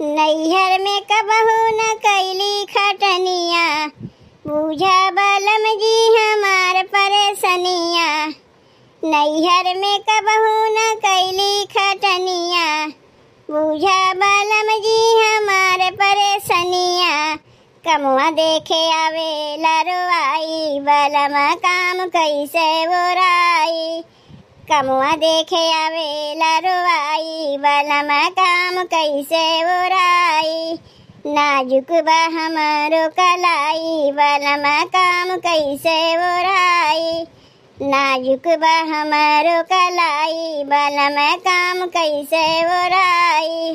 नैहर में कबहू न कैली खटनिया बूझा बलम जी हमार परेशनिया नैहर में कबहू न कैली खटनिया बूझा बलम जी हमार परेशनिया कमुआ देखे आवे लरवाई बलम काम कैसे बुराई कमुआ देखे आवेला रुआई बलमा काम कैसे उराई नाजुक बा हमारो कलाई बलमा काम कैसे उराई नाजुक बा हमारो कलाई बलमा काम कैसे उराई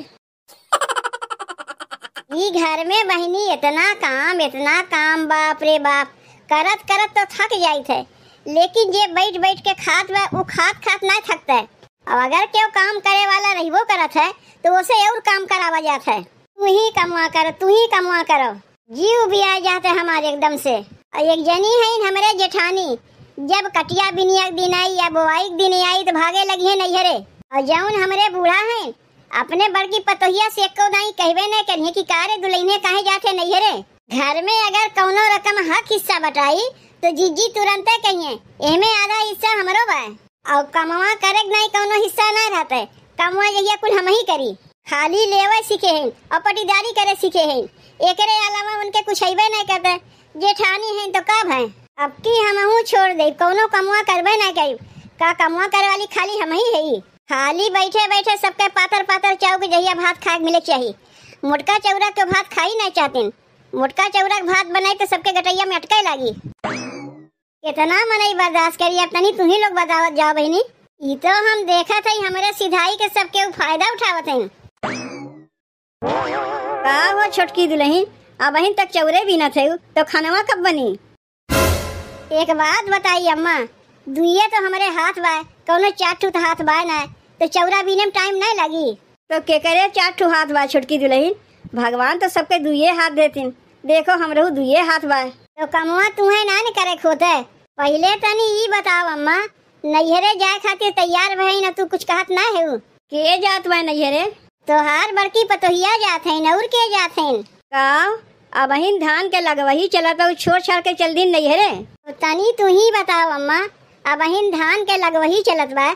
ई घर में बहनी इतना काम इतना काम बाप रे बाप करत करत तो थक जाई थे लेकिन जे बैठ बैठ के खात बा वो खात खात ना थकते अब अगर क्यों काम करे वाला रहबो करत है तो उसे और काम करावा जात है तू ही कमवा कर तू ही कमवा करो जीव भी आ जाते हमारे एकदम से और एक जनी है हमारे जेठानी जब कटिया बिनिया दिन आई या के दिन आई तो भागे लगी है नैहरे और जौन हमारे बूढ़ा है अपने बड़की पतोहिया से को नहीं कहबे न करिए की कारे दुल्हने कहे जाते नैहरे घर में अगर कौनो रकम हक हिस्सा बटाई तो जीजी तुरंत कहिए एमे आधा हिस्सा हमरो बा और कमवा करे नहीं कोनो हिस्सा ना रहते कमवा यही कुल हम ही करी खाली लेवे सीखे हैं और पटीदारी करे सीखे हैं एकरे अलावा उनके कुछ हैबे नहीं करते जेठानी हैं तो कब है अब की हम छोड़ दे कोनो कमवा करबे ना करी का कमवा करे वाली खाली हम ही है खाली बैठे बैठे सबके पातर पातर चाऊ के जहिया भात खाए मिले चाहिए मोटका चौरा के भात खाई नहीं चाहते मोटका चौरा के भात बनाए तो सबके गटैया में अटके लगी कितना मनई बर्दाश्त करिए अपना नहीं तुम्ही लोग बतावत जाओ बहनी ये तो हम देखा था हमारे सिधाई के सबके फायदा उठावत है का हो छोटकी दुलहिन अब अहिन तक चौरे भी न थे तो खानवा कब बनी एक बात बताई अम्मा दुए तो हमारे हाथ बाय कौन चार ठू हाथ बाय ना तो चौरा बीने में टाइम नहीं लगी तो के करे चार ठू हाथ बाय छुटकी दुलहिन भगवान तो सबके दुए हाथ देते देखो हमरो दुए हाथ बाय तो कमवा तुम्हें ना करे खोते पहले तनी ई बताओ अम्मा नैहरे जाए खातिर तैयार भई ना तू कुछ कहत ना है के जात बा नैहरे तोहार बड़की पतोहिया जात है और के जात है का अब अहिन धान के लगवही चला तो छोड़ छाड़ के चल दिन नैहरे तो तनी तू ही बताओ अम्मा अब अहिन धान के लगवही चलत बा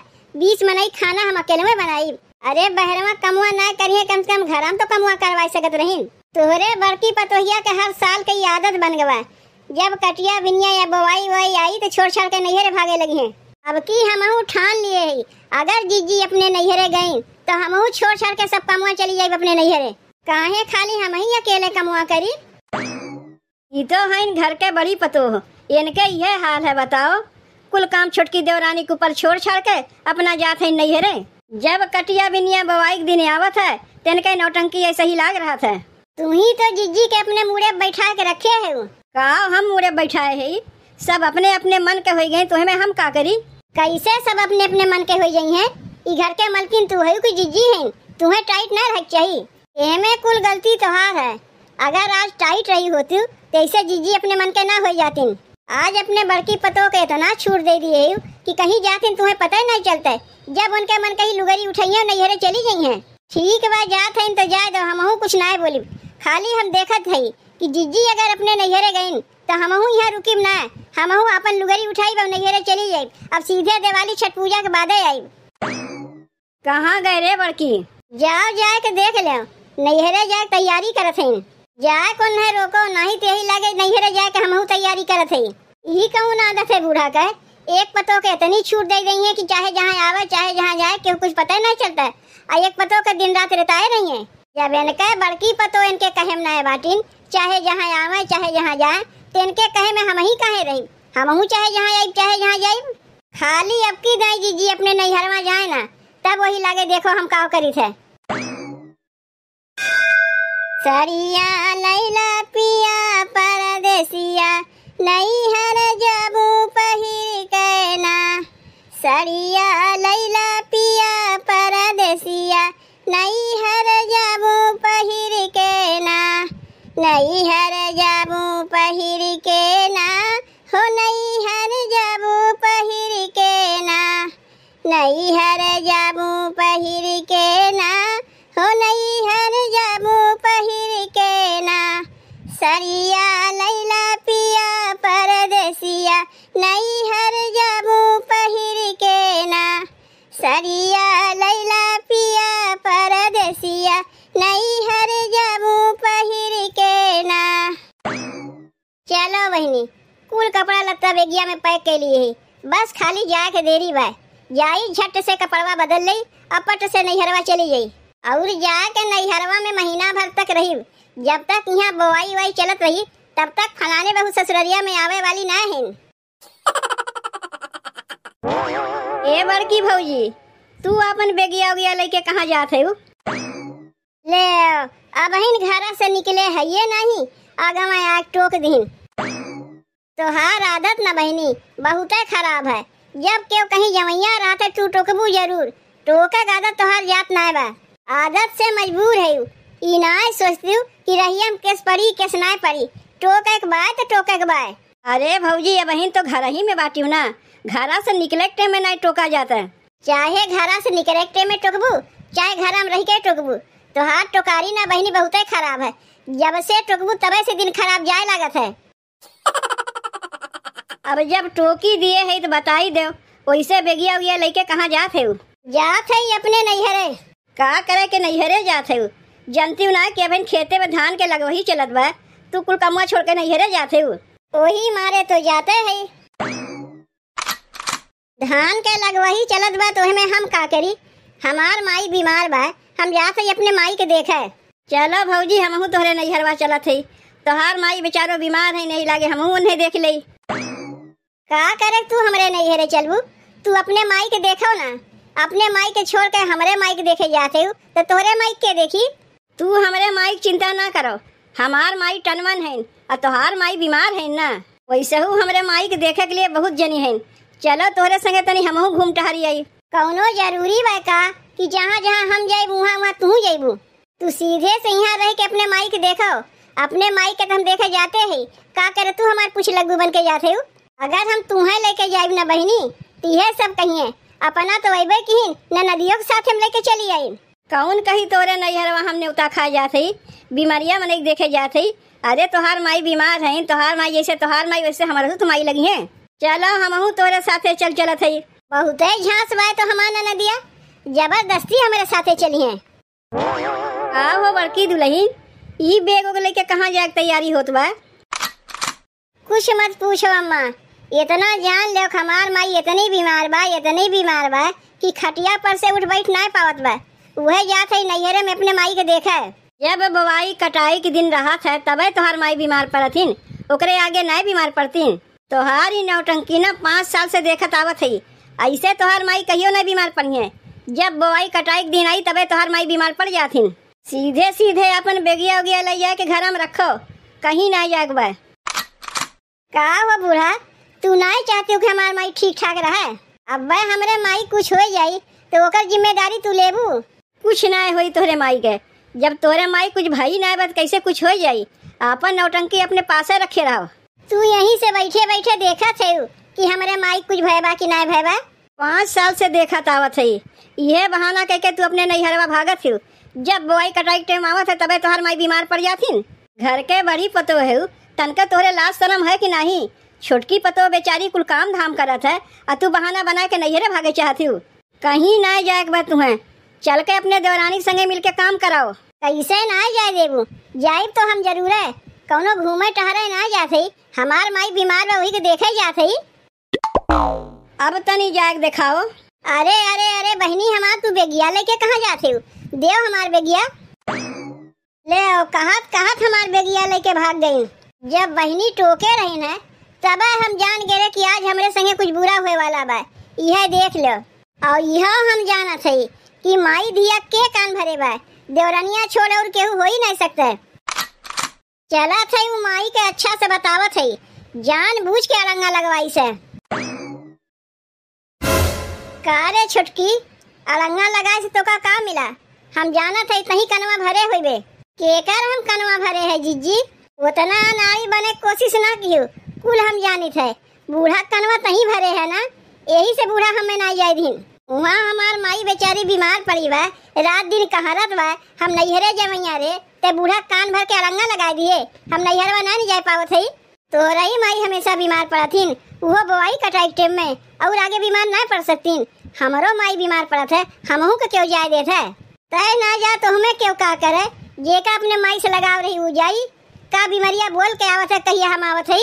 बीस मनई खाना हम अकेले में बनाई अरे बहरवा कमुआ ना करिए कम से कम घर हम तो कमुआ करवा सकत रही तोहरे बड़की पतोहिया के हर साल के आदत बन गवा जब कटिया बिनिया या बवाई वोवाई आई तो छोड़ छाड़ के नैहरे भागे लगी हैं अब की हम ठान लिए ही अगर जीजी अपने नैहरे गई तो हम छोड़ छाड़ के सब कमुआ चली जाये अपने नैहरे कहा खाली हम ही अकेले कमुआ करी ये तो है इन घर के बड़ी पतो इनके ये हाल है बताओ कुल काम छोटकी देवरानी के ऊपर छोड़ छाड़ के अपना जात है नैहरे जब कटिया बिनिया बवाई दिन आवत है तो इनके नौटंकी ऐसा ही लाग रहा था तुम ही तो जीजी के अपने मुड़े बैठा के रखे है का हाँ, हम मुड़े बैठाए है सब अपने अपने मन के हो गए तो हमें हम का करी कैसे सब अपने अपने मन के हो गई हैं ई घर के मलकिन तू है कि जिजी है तुम्हें टाइट न रह चाहिए में कुल गलती तोहार है अगर आज टाइट रही होती तो ऐसे जिजी अपने मन के ना हो जाती आज अपने बड़की पतो के इतना तो छूट दे दिए कि कहीं जाती तुम्हें पता ही नहीं चलता जब उनके मन कहीं लुगरी उठाइए नहीं चली गई है ठीक है जात हैं तो जाए दो हम कुछ ना बोली खाली हम देखत हई कि जीजी अगर अपने नैहरे गईन तो हमहू यहाँ रुकीब ना हमहू अपन लुगरी उठाई और नैहरे चली जाइब अब सीधे दिवाली छठ पूजा के बाद आई कहाँ गए रे बड़की जाओ जाए के देख लो नैहरे जाए तैयारी कर थे जाए को नहीं रोको ना ही तेही लगे नैहरे जाए के हमहू तैयारी कर थे यही कहूँ ना आदत है बूढ़ा का एक पतो के इतनी छूट दे गई है कि चाहे जहाँ आवे चाहे जहाँ जाए क्यों कुछ पता ही नहीं चलता है और एक पतो का दिन रात रहता है नहीं है जब इनके बड़की पतो इनके कहे में नए बाटिन चाहे जहाँ आवे चाहे जहाँ जाए तो इनके कहे में हम ही कहे रही हम चाहे जहाँ जाए चाहे जहाँ जाए खाली अब की दाई जी जी अपने नैहर में जाए ना तब वही लागे देखो हम का करी थे सरिया लैला पिया परदेसिया नैहर जबू पहिर कैना सरिया लैला हर जाबू पहिर के ना हो नहीं हर जाबू पहिर के ना सरिया लैला पिया परदेसिया नहीं हर जाबू पहिर के ना सरिया लैला पिया परदेसिया नहीं हर जाबू पहिर के ना चलो बहनी कुल कपड़ा लत्ता बेगिया में पैक के लिए ही बस खाली जाके देरी बाय जाई झट से कपड़वा बदल ली अपट से नैहरवा चली गई और जा के नैहरवा में महीना भर तक रही जब तक यहाँ बोवाई वाई चलत रही तब तक फलाने बहु ससुररिया में आवे वाली ना है ए बड़की भौजी तू अपन बेगिया उगिया लेके कहा जात है ले अब हिन घर से निकले है ये नहीं आगे मैं आग टोक दिन तो हार आदत ना बहनी बहुत खराब है जब क्यों कहीं जवैया रात है तू टोकबू जरूर टोका गादा तोहार जात ना बा आदत से मजबूर है ई नाय सोचती कि रही हम केस पड़ी केस ना पड़ी टोका एक बाय तो टोका एक बाय अरे भौजी ये बहन तो घर ही में बाटी ना घर से निकले टे में ना टोका जाता चाहे घर से निकले टे में टोकबू चाहे घर में रह के टोकबू तो हाथ टोकारी ना बहनी बहुत ही खराब है जब से टोकबू तबे से दिन खराब जाए लागत है अब जब टोकी दिए है तो बता ही दो वैसे बेगिया उगिया लेके कहाँ जा थे जाते ही अपने नैहरे का करे के नैहरे जाते हु जनती ना कि अभी खेते में धान के ही चलत बा तू कुल कमवा छोड़ के नैहरे जाते हु वही मारे तो जाते है धान के लगवही चलत बा तो हमें हम का करी हमार माई बीमार बा हम जाते है अपने माई के देखे चलो भाजी हमहू तुहरे नैहरवा चलत है तो माई बेचारो बीमार है नहीं लागे हमहू उन्हें देख ली का करे तू हमरे नहीं हेरे चलबू तू अपने माई के देखो ना अपने माई के छोड़ के हमरे माई के देखे जाते हो तो तोरे माई के देखी तू हमरे माई चिंता ना करो हमार माई टनवन है और तोहार माई बीमार है ना वैसे हूँ हमरे माई के देखे के लिए बहुत जनी है चलो तोरे संगे तनी हम घूम टहरी आई कौनो जरूरी बा का कि जहाँ जहाँ हम जाइब वहाँ वहाँ तू जाबू तू सीधे से यहाँ रह के अपने माई के देखो अपने माई के तो हम देखे जाते है का करे तू हमारे पूछ लगू बन के जाते हूँ अगर हम तुम्हें लेके जाइब ना बहनी तीहे सब कहिए अपना तो अबे किहिन न नदियों के साथ हम लेके चली आई कौन कहीं तोरे नैहरवा हमने उतार खा जाते बीमारियाँ मने देखे जाते अरे तुहार माई बीमार है तुहार माई जैसे तुहार माई वैसे हमारे तुम्हारी लगी है चलो हम तोरे साथे चल चलत है बहुत झांस बाय तो हमारा नदिया जबरदस्ती हमारे साथे चली है आओ बड़की दुल्हन ई बैग लेके कहाँ जाए तैयारी होत बा कुछ मत पूछो अम्मा इतना जान लो हमार माई इतनी बीमार बा इतनी बीमार बा कि खटिया पर से उठ बैठ ना पावत बा वह जात है नैहरे में अपने माई के देखा जब बवाई कटाई के दिन रहा था तबे तुम्हार माई बीमार पड़थिन ओकरे आगे नहीं बीमार पड़तीन तोहार ही नौटंकी ना पाँच साल से देखत आवत है ऐसे तोहार माई कहियो नहीं बीमार पड़ी है जब बोवाई कटाई के दिन आई तबे तोहार माई बीमार पड़ जाथिन सीधे सीधे अपन बेगिया उगिया के घर में रखो कहीं ना जाग का हो बूढ़ा तू नहीं चाहती हो कि हमारे माई ठीक ठाक रहे अब वह हमारे माई कुछ हो जाई तो वो जिम्मेदारी तू लेबू कुछ ना होई तोरे माई के जब तोरे माई कुछ भाई ना बस कैसे कुछ हो जाये अपन नौटंकी अपने पास रखे रहो तू यहीं से बैठे बैठे देखा थे कि हमारे माई कुछ भयबा कि ना भयबा पाँच साल से देखा तावत है यह बहाना कह के तू अपने नैहरवा भागत हो जब बुआई कटाई टाइम आवत है तबे तुहार माई बीमार पड़ जाती घर के बड़ी पतो है तनका तोरे लाश शरम है कि नहीं छोटकी पतो बेचारी कुल काम धाम करत है और तू बहाना बना के नैहरे भागे चाहती हूँ कहीं ना जाए बा तुम्हें चल के अपने देवरानी संगे मिल के काम कराओ कैसे ना जाए देवू जाइब तो हम जरूर है कौनो घूमे टहरे ना जाते हमार माई बीमार में वही के देखे जाते अब तनी जाए दिखाओ अरे अरे अरे बहनी हमार तू बेगिया लेके कहाँ जाते हो देव हमार बेगिया ले कहात कहात हमार बेगिया लेके भाग गयी जब बहनी टोके रही है तब हम जान गए कि आज हमारे संगे कुछ बुरा हुए वाला बा यह देख लो और यह हम जाना थे कि माई धिया के कान भरे बा देवरानिया छोड़ और केहू हो ही नहीं सकते चला थे वो माई के अच्छा से बतावा थे जान बूझ के अरंगा लगवाई से कारे छुटकी अलंगा लगाए से तो का, का मिला हम जाना थे ही कनवा भरे हुए बे केकर हम कनवा भरे है जीजी उतना नारी बने कोशिश ना कियो कुल हम जानित है बूढ़ा कनवा तही भरे है ना यही से बूढ़ा हमें नहीं जाए दिन वहाँ हमार माई बेचारी बीमार पड़ी बा रात दिन कहरत बा हम नैहरे जमैया रे ते बूढ़ा कान भर के अलंगा लगा दिए हम नैहर वा नहीं जाए पावत है तो रही माई हमेशा बीमार पड़ा थी वो बोवाई कटाई टेम में और आगे बीमार ना पड़ सकती हमारो माई बीमार पड़त है हमहू का क्यों जाए देता है तय ना जा तो हमें क्यों का करे जे का अपने माई से लगाव रही वो जाई का बीमारिया बोल के आवत है कहिया हम आवत है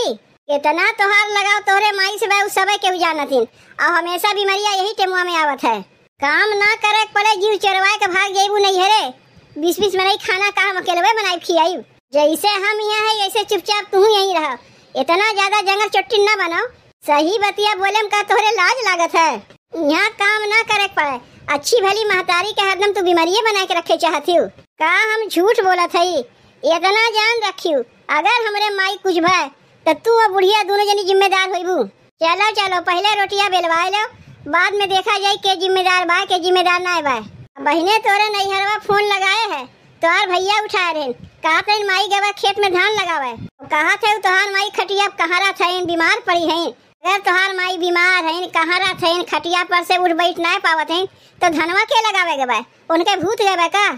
इतना तोहार लगाओ तोहरे माई से भाई सबे के जान हथिन और हमेशा बीमारिया यही टेमुआ में आवत है काम ना करे पड़े जीव चरवाए के भाग जेबू नहीं है रे बीस बीस में नहीं खाना का हम अकेले बनाई खियाई जैसे हम यहाँ है ऐसे चुपचाप तू यही रह इतना ज्यादा जंगल चट्टी न बनाओ सही बतिया बोले में का तोहरे लाज लागत है यहाँ काम ना करे पड़े अच्छी भली महतारी के हरदम तू बीमारिये बना के रखे चाहती का हम झूठ बोला था इतना जान रखियो अगर हमारे माई कुछ भाई तो तू और बुढ़िया दोनों जनी जिम्मेदार होबू चलो चलो पहले रोटिया बेलवा लो बाद में देखा जाए के जिम्मेदार बा के जिम्मेदार ना बा बहने तोरे नैहरवा फोन लगाए है तो और भैया उठा रहे कहा थे माई गवा खेत में धान लगावे कहा थे तुहार माई खटिया कहा रहा था बीमार पड़ी है अगर तुहार माई बीमार है कहा रहा था खटिया पर से उठ बैठ ना पावत है तो धनवा के लगावे गए उनके भूत गए का